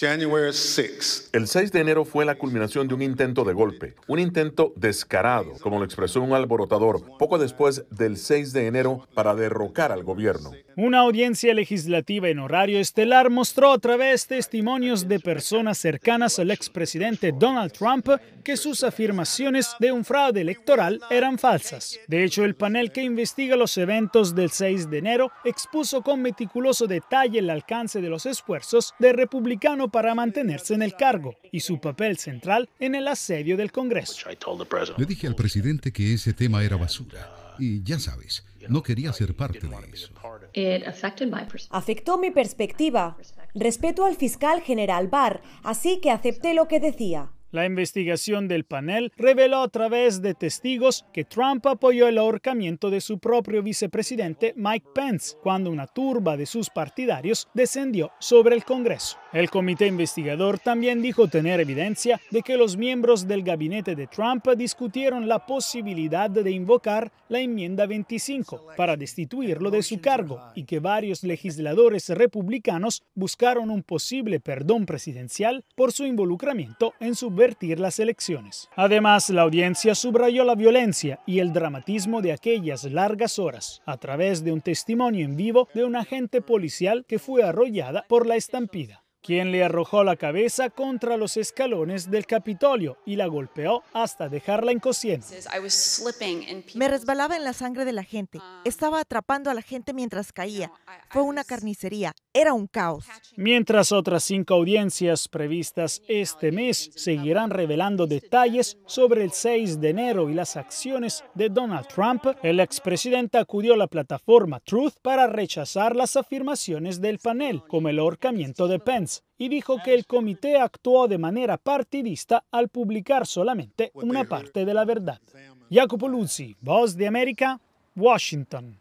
El 6 de enero fue la culminación de un intento de golpe, un intento descarado, como lo expresó un alborotador, poco después del 6 de enero para derrocar al gobierno. Una audiencia legislativa en horario estelar mostró a través de testimonios de personas cercanas al expresidente Donald Trump que sus afirmaciones de un fraude electoral eran falsas. De hecho, el panel que investiga los eventos del 6 de enero expuso con meticuloso detalle el alcance de los esfuerzos del republicano para mantenerse en el cargo y su papel central en el asedio del Congreso. Le dije al presidente que ese tema era basura y ya sabes, no quería ser parte de eso. Afectó mi perspectiva. Respeto al fiscal general Barr, así que acepté lo que decía. La investigación del panel reveló a través de testigos que Trump apoyó el ahorcamiento de su propio vicepresidente Mike Pence cuando una turba de sus partidarios descendió sobre el Congreso. El comité investigador también dijo tener evidencia de que los miembros del gabinete de Trump discutieron la posibilidad de invocar la enmienda 25 para destituirlo de su cargo y que varios legisladores republicanos buscaron un posible perdón presidencial por su involucramiento en su las elecciones. Además, la audiencia subrayó la violencia y el dramatismo de aquellas largas horas a través de un testimonio en vivo de un agente policial que fue arrollada por la estampida quien le arrojó la cabeza contra los escalones del Capitolio y la golpeó hasta dejarla inconsciente. Me resbalaba en la sangre de la gente. Ah. Estaba atrapando a la gente mientras caía. Fue una carnicería. Era un caos. Mientras otras cinco audiencias previstas este mes seguirán revelando detalles sobre el 6 de enero y las acciones de Donald Trump, el expresidente acudió a la plataforma Truth para rechazar las afirmaciones del panel, como el ahorcamiento de Pence y dijo que el comité actuó de manera partidista al publicar solamente una parte de la verdad. Jacopo Luzzi, Voz de América, Washington.